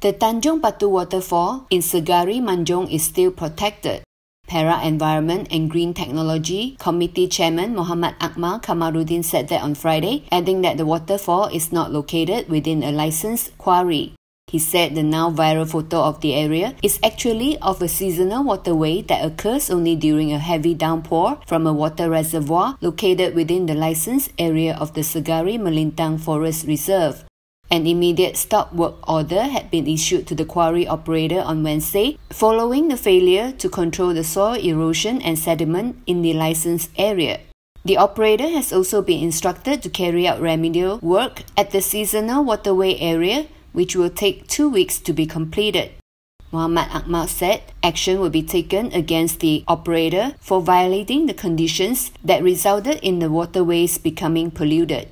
The Tanjong Batu waterfall in Segari Manjung is still protected. Para Environment and Green Technology Committee Chairman Muhammad Akmal Kamaruddin said that on Friday, adding that the waterfall is not located within a licensed quarry. He said the now viral photo of the area is actually of a seasonal waterway that occurs only during a heavy downpour from a water reservoir located within the licensed area of the Segari Melintang Forest Reserve. An immediate stop work order had been issued to the quarry operator on Wednesday following the failure to control the soil erosion and sediment in the licensed area. The operator has also been instructed to carry out remedial work at the seasonal waterway area, which will take two weeks to be completed. Muhammad Akmal said action will be taken against the operator for violating the conditions that resulted in the waterways becoming polluted.